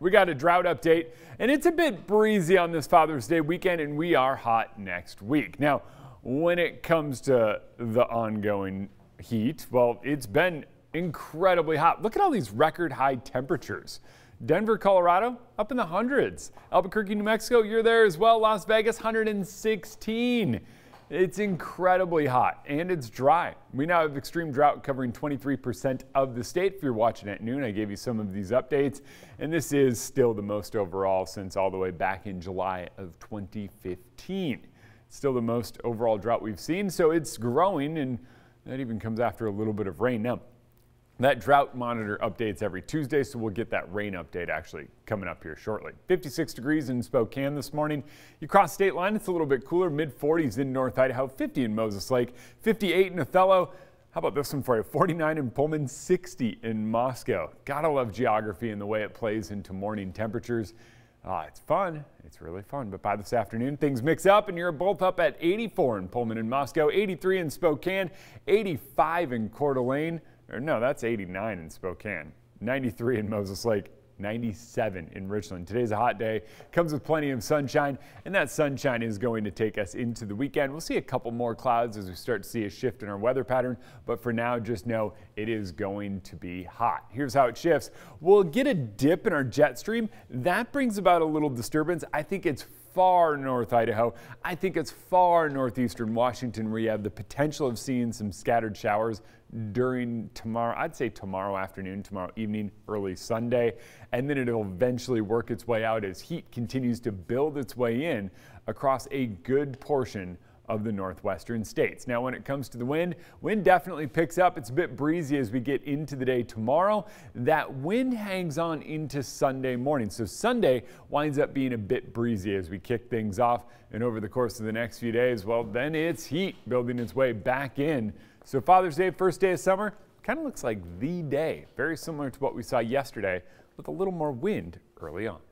we got a drought update, and it's a bit breezy on this Father's Day weekend, and we are hot next week. Now, when it comes to the ongoing heat, well, it's been incredibly hot. Look at all these record high temperatures. Denver, Colorado, up in the hundreds. Albuquerque, New Mexico, you're there as well. Las Vegas, 116. It's incredibly hot and it's dry. We now have extreme drought covering 23% of the state. If you're watching at noon, I gave you some of these updates, and this is still the most overall since all the way back in July of 2015. Still the most overall drought we've seen, so it's growing, and that even comes after a little bit of rain. Now, that drought monitor updates every Tuesday, so we'll get that rain update actually coming up here shortly. 56 degrees in Spokane this morning. You cross state line, it's a little bit cooler, mid 40s in North Idaho, 50 in Moses Lake, 58 in Othello. How about this one for you? 49 in Pullman, 60 in Moscow. Gotta love geography and the way it plays into morning temperatures. Ah, it's fun. It's really fun. But by this afternoon, things mix up, and you're both up at 84 in Pullman and Moscow, 83 in Spokane, 85 in Coeur d'Alene or no, that's 89 in Spokane, 93 in Moses Lake, 97 in Richland. Today's a hot day, comes with plenty of sunshine, and that sunshine is going to take us into the weekend. We'll see a couple more clouds as we start to see a shift in our weather pattern, but for now, just know it is going to be hot. Here's how it shifts. We'll get a dip in our jet stream. That brings about a little disturbance. I think it's far north Idaho. I think it's far northeastern Washington where you have the potential of seeing some scattered showers during tomorrow. I'd say tomorrow afternoon, tomorrow evening, early Sunday, and then it'll eventually work its way out as heat continues to build its way in across a good portion of the northwestern states. Now, when it comes to the wind, wind definitely picks up. It's a bit breezy as we get into the day tomorrow. That wind hangs on into Sunday morning. So Sunday winds up being a bit breezy as we kick things off. And over the course of the next few days, well, then it's heat building its way back in. So Father's Day, first day of summer, kind of looks like the day, very similar to what we saw yesterday with a little more wind early on.